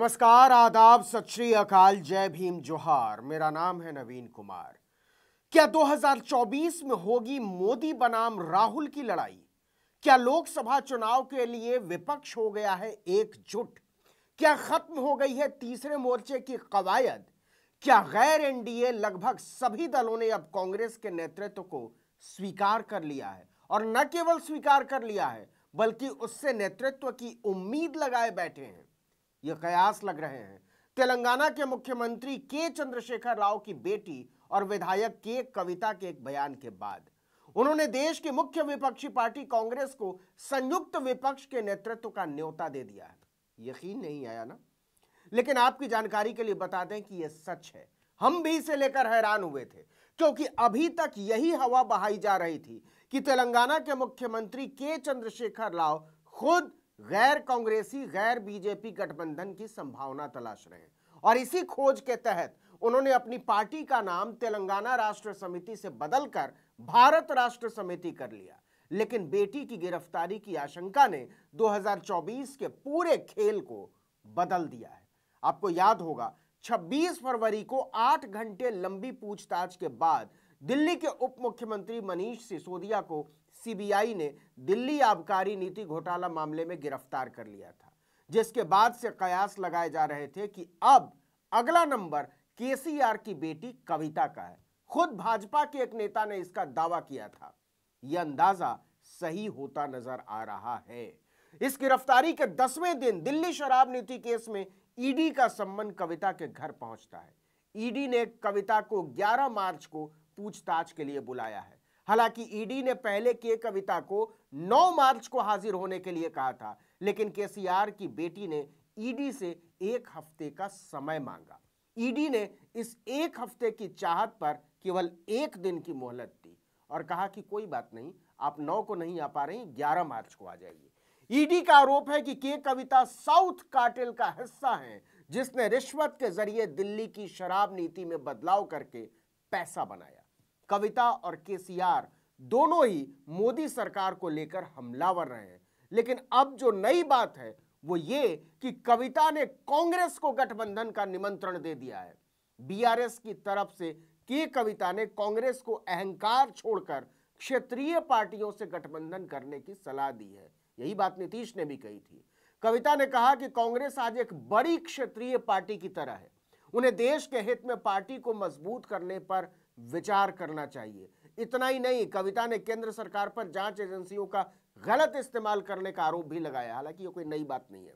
नमस्कार आदाब सत श्री अकाल जय भीम जोहार मेरा नाम है नवीन कुमार क्या 2024 में होगी मोदी बनाम राहुल की लड़ाई क्या लोकसभा चुनाव के लिए विपक्ष हो गया है एकजुट क्या खत्म हो गई है तीसरे मोर्चे की कवायद क्या गैर एनडीए लगभग सभी दलों ने अब कांग्रेस के नेतृत्व को स्वीकार कर लिया है और न केवल स्वीकार कर लिया है बल्कि उससे नेतृत्व की उम्मीद लगाए बैठे हैं ये कयास लग रहे हैं तेलंगाना के मुख्यमंत्री के चंद्रशेखर राव की बेटी और विधायक के कविता के एक बयान के बाद उन्होंने देश की मुख्य विपक्षी पार्टी कांग्रेस को संयुक्त विपक्ष के नेतृत्व का न्योता दे दिया है यकीन नहीं आया ना लेकिन आपकी जानकारी के लिए बता दें कि यह सच है हम भी इसे लेकर हैरान हुए थे क्योंकि अभी तक यही हवा बहाई जा रही थी कि तेलंगाना के मुख्यमंत्री के चंद्रशेखर राव खुद गैर कांग्रेसी गैर बीजेपी गठबंधन की संभावना तलाश रहे हैं और इसी खोज के तहत उन्होंने अपनी पार्टी का नाम तेलंगाना राष्ट्र समिति से बदलकर भारत राष्ट्र समिति कर लिया लेकिन बेटी की गिरफ्तारी की आशंका ने 2024 के पूरे खेल को बदल दिया है आपको याद होगा 26 फरवरी को 8 घंटे लंबी पूछताछ के बाद दिल्ली के उप मुख्यमंत्री मनीष सिसोदिया को सीबीआई ने दिल्ली आबकारी नीति घोटाला मामले में गिरफ्तार कर लिया था जिसके बाद से कयास लगाए जा रहे थे कि अब अगला नंबर केसीआर की बेटी कविता का है खुद भाजपा के एक नेता ने इसका दावा किया था यह अंदाजा सही होता नजर आ रहा है इस गिरफ्तारी के दसवें दिन दिल्ली शराब नीति केस में ईडी का सम्मन कविता के घर पहुंचता है ईडी ने कविता को 11 मार्च को पूछताछ के लिए बुलाया है हालांकि ईडी ने पहले के कविता को 9 मार्च को हाजिर होने के लिए कहा था लेकिन केसीआर की बेटी ने ईडी से एक हफ्ते का समय मांगा ईडी ने इस एक हफ्ते की चाहत पर केवल एक दिन की मोहलत दी और कहा कि कोई बात नहीं आप 9 को नहीं आ पा रही 11 मार्च को आ जाइए ईडी का आरोप है कि के कविता साउथ कार्टेल का हिस्सा है जिसने रिश्वत के जरिए दिल्ली की शराब नीति में बदलाव करके पैसा बनाया कविता और केसीआर दोनों ही मोदी सरकार को लेकर हमलावर रहे हैं लेकिन अब जो नई बात है वो ये कि कविता ने कांग्रेस को गठबंधन का निमंत्रण दे दिया है बीआरएस की तरफ से के कविता ने कांग्रेस को अहंकार छोड़कर क्षेत्रीय पार्टियों से गठबंधन करने की सलाह दी है यही बात नीतीश ने भी कही थी कविता ने कहा कि कांग्रेस आज एक बड़ी क्षेत्रीय पार्टी की तरह है उन्हें देश के हित में पार्टी को मजबूत करने पर विचार करना चाहिए इतना ही नहीं कविता ने केंद्र सरकार पर जांच एजेंसियों का गलत इस्तेमाल करने का आरोप भी लगाया हालांकि ये कोई नई बात नहीं है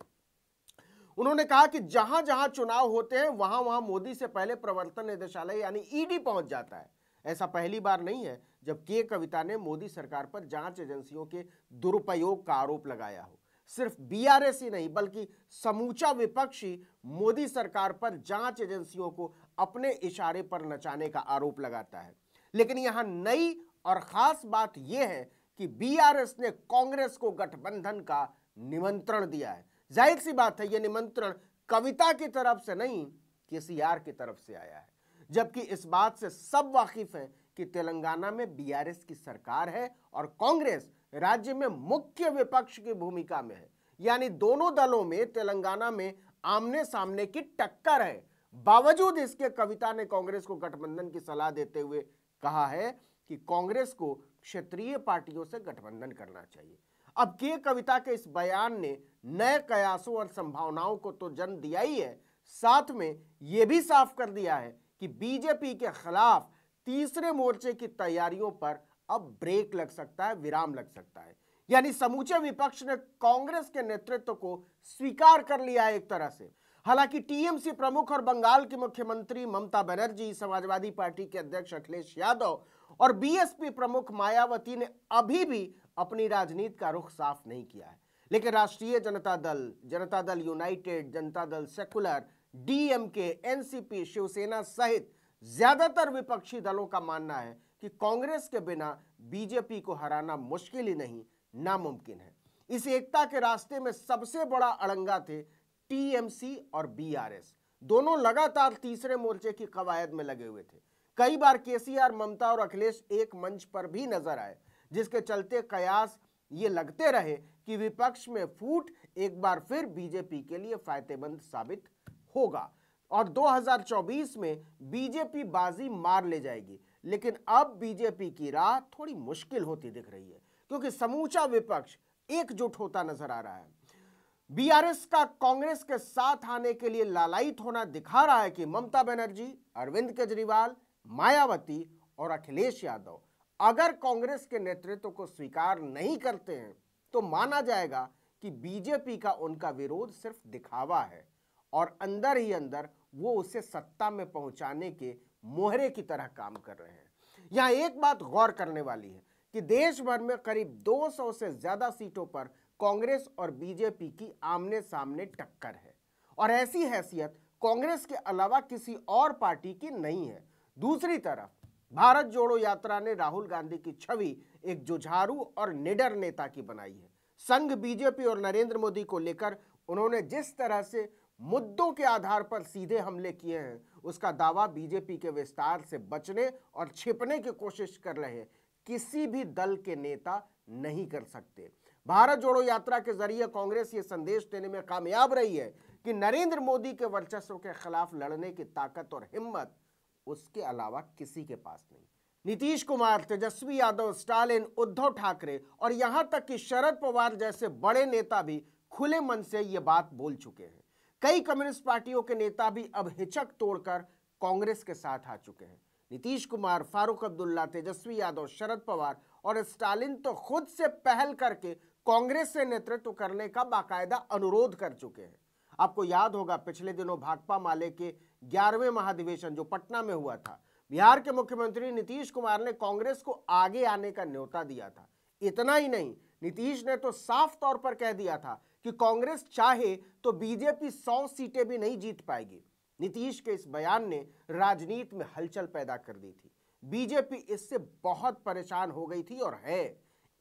उन्होंने कहा कि जहां जहां चुनाव होते हैं वहां वहां मोदी से पहले प्रवर्तन निदेशालय यानी ईडी पहुंच जाता है ऐसा पहली बार नहीं है जब के कविता ने मोदी सरकार पर जांच एजेंसियों के दुरुपयोग का आरोप लगाया हो सिर्फ बीआरएस ही नहीं बल्कि समूचा विपक्षी मोदी सरकार पर जांच एजेंसियों को अपने इशारे पर नचाने का आरोप लगाता है लेकिन यहां नई और खास बात यह है कि बीआरएस ने कांग्रेस को गठबंधन का निमंत्रण दिया है जाहिर सी बात है यह निमंत्रण कविता की तरफ से नहीं के की तरफ से आया है जबकि इस बात से सब वाकिफ है कि तेलंगाना में बीआरएस की सरकार है और कांग्रेस राज्य में मुख्य विपक्ष की भूमिका में है यानी दोनों दलों में तेलंगाना में आमने सामने की टक्कर है बावजूद इसके कविता ने कांग्रेस को गठबंधन की सलाह देते हुए कहा है कि कांग्रेस को क्षेत्रीय पार्टियों से गठबंधन करना चाहिए अब के कविता के इस बयान ने नए कयासों और संभावनाओं को तो जन्म दिया ही है साथ में ये भी साफ कर दिया है कि बीजेपी के खिलाफ तीसरे मोर्चे की तैयारियों पर अब ब्रेक लग सकता है विराम लग सकता है यानी समूचे विपक्ष ने कांग्रेस के नेतृत्व को स्वीकार कर लिया है एक तरह से हालांकि टीएमसी प्रमुख और बंगाल की मुख्यमंत्री ममता बनर्जी समाजवादी पार्टी के अध्यक्ष अखिलेश यादव और बीएसपी प्रमुख मायावती ने अभी भी अपनी राजनीति का रुख साफ नहीं किया है लेकिन राष्ट्रीय जनता दल जनता दल यूनाइटेड जनता दल सेकुलर डीएमके एनसीपी शिवसेना सहित ज्यादातर विपक्षी दलों का मानना है कि कांग्रेस के बिना बीजेपी को हराना मुश्किल ही नहीं नामुमकिन है इस एकता के रास्ते में सबसे बड़ा अड़ंगा थे टीएमसी और बीआरएस दोनों लगातार तीसरे मोर्चे की कवायद में लगे हुए थे कई बार केसीआर ममता और अखिलेश एक मंच पर भी नजर आए जिसके चलते कयास ये लगते रहे कि विपक्ष में फूट एक बार फिर बीजेपी के लिए फायदेमंद साबित होगा और 2024 में बीजेपी बाजी मार ले जाएगी लेकिन अब बीजेपी की राह थोड़ी मुश्किल होती दिख रही है क्योंकि समूचा विपक्ष एकजुट होता नजर आ रहा है बीआरएस का कांग्रेस के साथ आने के लिए लालायित होना दिखा रहा है कि ममता बनर्जी अरविंद केजरीवाल मायावती और अखिलेश यादव अगर कांग्रेस के नेतृत्व को स्वीकार नहीं करते हैं तो माना जाएगा कि बीजेपी का उनका विरोध सिर्फ दिखावा है और अंदर ही अंदर वो उसे सत्ता में पहुंचाने के मोहरे की तरह काम कर रहे हैं यहाँ एक बात गौर करने वाली है कि देश भर में करीब 200 से ज़्यादा सीटों पर कांग्रेस और बीजेपी की आमने सामने टक्कर है और ऐसी हैसियत कांग्रेस के अलावा किसी और पार्टी की नहीं है दूसरी तरफ भारत जोड़ो यात्रा ने राहुल गांधी की छवि एक जुझारू और निडर नेता की बनाई है संघ बीजेपी और नरेंद्र मोदी को लेकर उन्होंने जिस तरह से मुद्दों के आधार पर सीधे हमले किए हैं उसका दावा बीजेपी के विस्तार से बचने और छिपने की कोशिश कर रहे किसी भी दल के नेता नहीं कर सकते भारत जोड़ो यात्रा के जरिए कांग्रेस ये संदेश देने में कामयाब रही है कि नरेंद्र मोदी के वर्चस्व के खिलाफ लड़ने की ताकत और हिम्मत उसके अलावा किसी के पास नहीं नीतीश कुमार तेजस्वी यादव स्टालिन उद्धव ठाकरे और यहां तक कि शरद पवार जैसे बड़े नेता भी खुले मन से ये बात बोल चुके हैं कई कम्युनिस्ट पार्टियों के नेता भी अब हिचक तोड़कर कांग्रेस के साथ आ चुके हैं नीतीश कुमार फारूक अब्दुल्ला तेजस्वी यादव शरद पवार और स्टालिन तो खुद से पहल करके कांग्रेस से नेतृत्व करने का बाकायदा अनुरोध कर चुके हैं आपको याद होगा पिछले दिनों भाकपा माले के ग्यारहवें महाधिवेशन जो पटना में हुआ था बिहार के मुख्यमंत्री नीतीश कुमार ने कांग्रेस को आगे आने का न्योता दिया था इतना ही नहीं नीतीश ने तो साफ तौर पर कह दिया था कि कांग्रेस चाहे तो बीजेपी सौ सीटें भी नहीं जीत पाएगी नीतीश के इस बयान ने राजनीति में हलचल पैदा कर दी थी बीजेपी इससे बहुत परेशान हो गई थी और है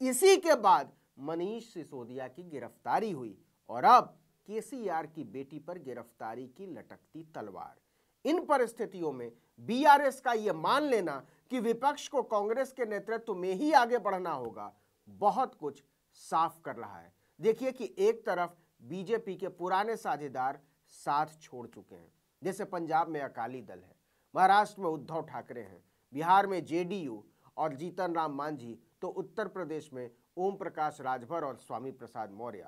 इसी के बाद मनीष सिसोदिया की गिरफ्तारी हुई और अब केसीआर की बेटी पर गिरफ्तारी की लटकती तलवार इन परिस्थितियों में बीआरएस का यह मान लेना कि विपक्ष को कांग्रेस के नेतृत्व में ही आगे बढ़ना होगा बहुत कुछ साफ कर रहा है देखिए कि एक तरफ बीजेपी के पुराने साझेदार साथ छोड़ चुके हैं जैसे पंजाब में अकाली दल है महाराष्ट्र में उद्धव ठाकरे हैं बिहार में जेडीयू और जीतन राम मांझी तो उत्तर प्रदेश में ओम प्रकाश राजभर और स्वामी प्रसाद मौर्य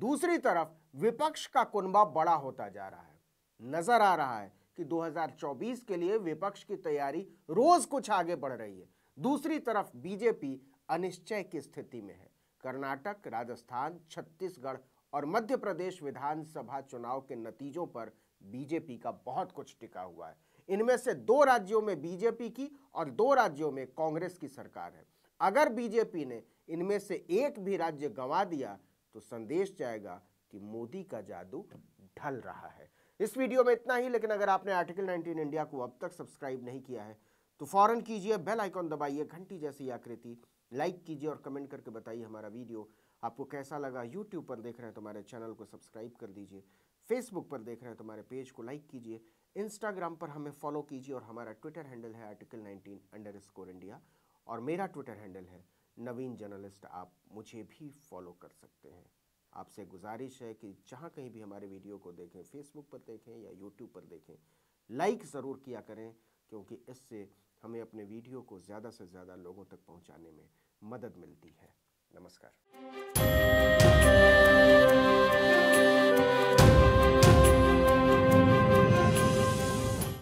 दूसरी तरफ विपक्ष का कुनबा बड़ा होता जा रहा है नजर आ रहा है कि 2024 के लिए विपक्ष की तैयारी रोज कुछ आगे बढ़ रही है दूसरी तरफ बीजेपी अनिश्चय की स्थिति में है कर्नाटक राजस्थान छत्तीसगढ़ और मध्य प्रदेश विधानसभा चुनाव के नतीजों पर बीजेपी का बहुत कुछ टिका हुआ है इनमें से दो राज्यों में बीजेपी की और दो राज्यों में कांग्रेस की सरकार है अगर बीजेपी ने इनमें से एक भी राज्य गंवा दिया तो संदेश जाएगा कि मोदी का जादू ढल रहा है इस वीडियो में इतना ही लेकिन अगर आपने आर्टिकल 19 इंडिया को अब तक सब्सक्राइब नहीं किया है तो फौरन कीजिए बेल आइकॉन दबाइए घंटी जैसी आकृति लाइक कीजिए और कमेंट करके बताइए हमारा वीडियो आपको कैसा लगा यूट्यूब पर देख रहे हैं तो हमारे चैनल को सब्सक्राइब कर दीजिए फेसबुक पर देख रहे हैं तो हमारे पेज को लाइक कीजिए इंस्टाग्राम पर हमें फॉलो कीजिए और हमारा ट्विटर हैंडल है आर्टिकल नाइनटीन इंडिया और मेरा ट्विटर हैंडल है नवीन जर्नलिस्ट आप मुझे भी फॉलो कर सकते हैं आपसे गुजारिश है कि जहाँ कहीं भी हमारे वीडियो को देखें फेसबुक पर देखें या यूट्यूब पर देखें लाइक ज़रूर किया करें क्योंकि इससे हमें अपने वीडियो को ज़्यादा से ज़्यादा लोगों तक पहुँचाने में मदद मिलती है नमस्कार